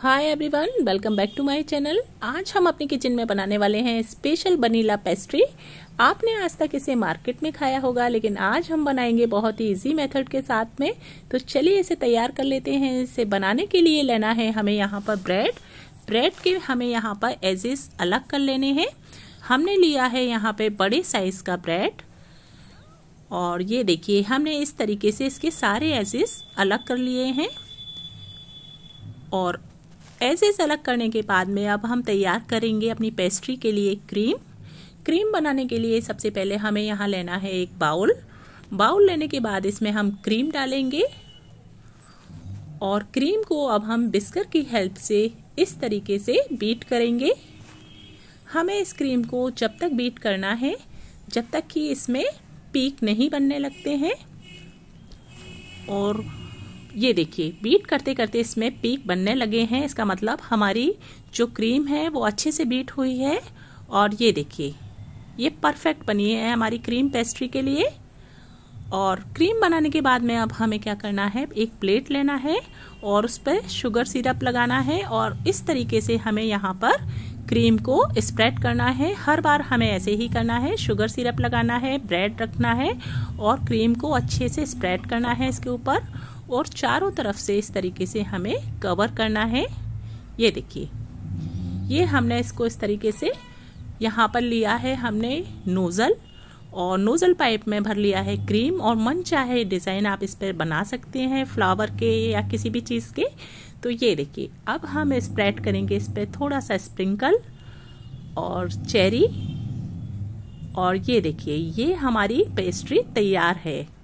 hi everyone welcome back to my channel आज हम अपने किचन में बनाने वाले हैं स्पेशल वनीला पेस्ट्री आपने आज तक इसे मार्केट में खाया होगा लेकिन आज हम बनाएंगे बहुत ही इजी मेथड के साथ में तो चलिए इसे तैयार कर लेते हैं इसे बनाने के लिए लेना है हमें यहाँ पर ब्रेड ब्रेड के हमें यहाँ पर एजेस अलग कर लेने हैं हमने लिया है यहाँ पर बड़े साइज़ का ब्रेड और ये देखिए हमने इस तरीके से इसके सारे एजेस अलग कर लिए हैं और ऐसे से अलग करने के बाद में अब हम तैयार करेंगे अपनी पेस्ट्री के लिए क्रीम क्रीम बनाने के लिए सबसे पहले हमें यहाँ लेना है एक बाउल बाउल लेने के बाद इसमें हम क्रीम डालेंगे और क्रीम को अब हम बिस्कर की हेल्प से इस तरीके से बीट करेंगे हमें इस क्रीम को जब तक बीट करना है जब तक कि इसमें पीक नहीं बनने लगते हैं और ये देखिए बीट करते करते इसमें पीक बनने लगे हैं इसका मतलब हमारी जो क्रीम है वो अच्छे से बीट हुई है और ये देखिए ये परफेक्ट बनी है हमारी क्रीम पेस्ट्री के लिए और क्रीम बनाने के बाद में अब हमें क्या करना है एक प्लेट लेना है और उस पर शुगर सिरप लगाना है और इस तरीके से हमें यहाँ पर क्रीम को स्प्रेड करना है हर बार हमें ऐसे ही करना है शुगर सिरप लगाना है ब्रेड रखना है और क्रीम को अच्छे से स्प्रेड करना है इसके ऊपर और चारों तरफ से इस तरीके से हमें कवर करना है ये देखिए ये हमने इसको इस तरीके से यहाँ पर लिया है हमने नोज़ल और नोज़ल पाइप में भर लिया है क्रीम और मन चाहे डिज़ाइन आप इस पर बना सकते हैं फ्लावर के या किसी भी चीज़ के तो ये देखिए अब हम स्प्रेड करेंगे इस पर थोड़ा सा स्प्रिंकल और चेरी और ये देखिए ये हमारी पेस्ट्री तैयार है